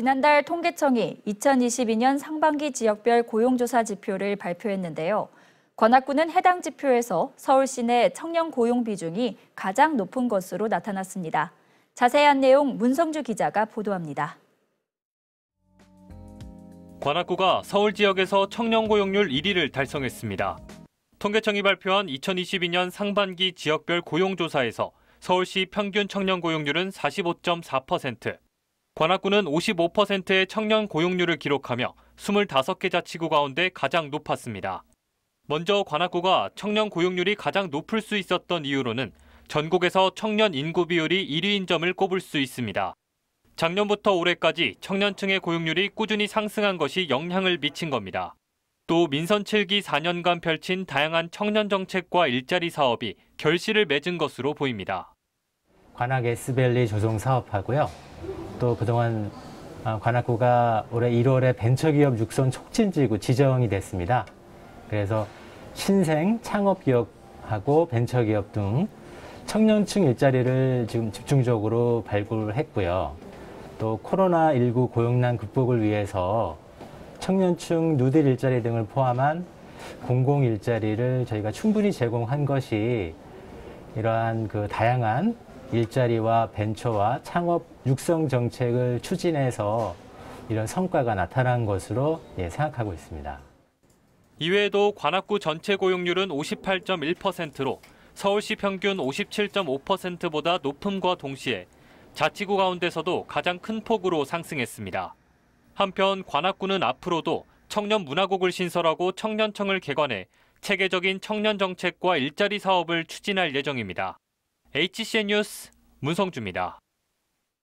지난달 통계청이 2022년 상반기 지역별 고용조사 지표를 발표했는데요. 관악구는 해당 지표에서 서울 시내 청년 고용 비중이 가장 높은 것으로 나타났습니다. 자세한 내용 문성주 기자가 보도합니다. 관악구가 서울 지역에서 청년 고용률 1위를 달성했습니다. 통계청이 발표한 2022년 상반기 지역별 고용조사에서 서울시 평균 청년 고용률은 45.4%, 관악구는 55%의 청년 고용률을 기록하며 25개 자치구 가운데 가장 높았습니다. 먼저 관악구가 청년 고용률이 가장 높을 수 있었던 이유로는 전국에서 청년 인구 비율이 1위인 점을 꼽을 수 있습니다. 작년부터 올해까지 청년층의 고용률이 꾸준히 상승한 것이 영향을 미친 겁니다. 또 민선 7기 4년간 펼친 다양한 청년 정책과 일자리 사업이 결실을 맺은 것으로 보입니다. 관악 에스밸리 조성 사업하고요. 또 그동안 아, 관악구가 올해 1월에 벤처기업 육성 촉진지구 지정이 됐습니다. 그래서 신생 창업기업하고 벤처기업 등 청년층 일자리를 지금 집중적으로 발굴했고요. 또 코로나19 고용난 극복을 위해서 청년층 누딜 일자리 등을 포함한 공공 일자리를 저희가 충분히 제공한 것이 이러한 그 다양한 일자리와 벤처와 창업 육성 정책을 추진해서 이런 성과가 나타난 것으로 예, 생각하고 있습니다. 이외에도 관악구 전체 고용률은 58.1%로 서울시 평균 57.5%보다 높음과 동시에 자치구 가운데서도 가장 큰 폭으로 상승했습니다. 한편 관악구는 앞으로도 청년 문화국을 신설하고 청년청을 개관해 체계적인 청년 정책과 일자리 사업을 추진할 예정입니다. HCN 뉴스 문성주입니다.